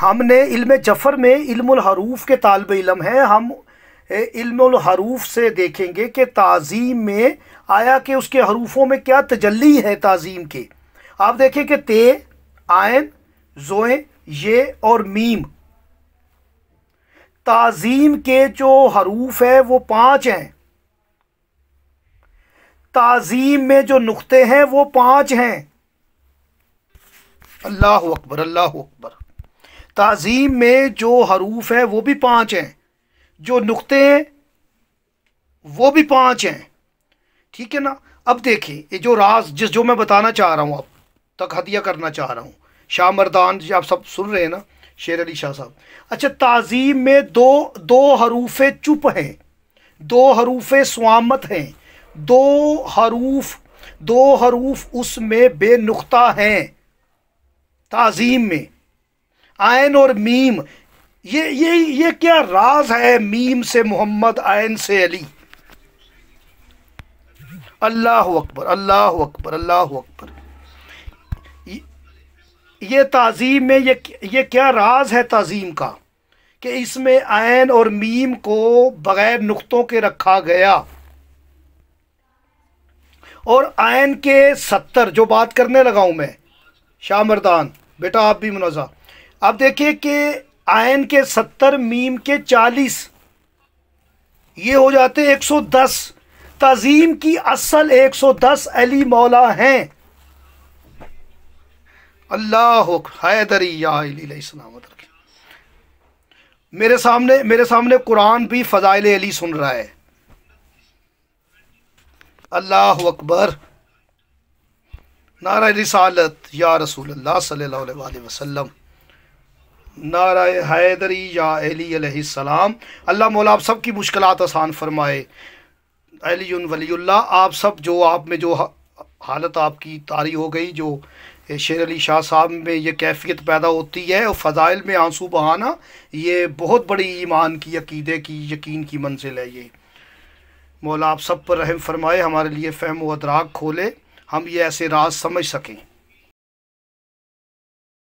हमने इल्म जफ़र में इल्मुल हरूफ के तालब इलम हैं हम इल्मुल हरूफ से देखेंगे कि ताज़ीम में आया कि उसके हरूफों में क्या तजली है ताज़ीम के आप देखें कि ते आयन जोए ये और मीम ताज़ीम के जो हरूफ है वो पांच हैं ताज़ीम में जो नुक्ते हैं वो पांच हैं अल्लाह अकबर अल्लाह अकबर तज़ीम में जो हरूफ हैं वो भी पाँच हैं जो नुक्ते हैं वो भी पाँच हैं ठीक है ना अब देखिए ये जो राज जिस जो मैं बताना चाह रहा हूँ आप तक हदिया करना चाह रहा हूँ शाह मरदान जी आप सब सुन रहे हैं ना शेर अली शाह साहब अच्छा तज़ीम में दो दो हरूफ चुप हैं दो हरूफ स्वामत हैं दो हरूफ दो हरूफ उसमें बेनुख्ता हैं ताज़ीम में आयन और मीम ये ये ये क्या राज है मीम से मोहम्मद आयन से अली अल्लाह अकबर अल्लाह अकबर अल्लाह अकबर ये तज़ीम में ये ये क्या राज है तज़ीम का कि इसमें आयन और मीम को बग़ैर नुक़ों के रखा गया और आयन के सत्तर जो बात करने लगा हूँ मैं शाह मरदान बेटा आप भी मुनाजा आप देखिए कि आयन के सत्तर मीम के चालीस ये हो जाते एक सौ दस तज़ीम की असल एक सौ दस अली मौला हैं अल्लाह हैदरी मेरे सामने मेरे सामने कुरान भी फ़ज़ाइल अली सुन रहा है अल्लाह अकबर नारा रिसालत या रसूल अल्लाह सल्लल्लाहु अलैहि वसल्लम नारा हैदरी या अली सलाम अल्लाह मौला आप सब की मुश्किल आसान फरमाए अली वलील्ला आप सब जो आप में जो हालत आपकी तारी हो गई जो शेर अली शाह साहब में ये कैफियत पैदा होती है और फ़ज़ाइल में आंसू बहाना ये बहुत बड़ी ईमान की अकीदे की यकीन की मंजिल है ये मौला आप सब पर रहम फरमाए हमारे लिए फ़हम व अदराक खोले हम ये ऐसे राज समझ सकें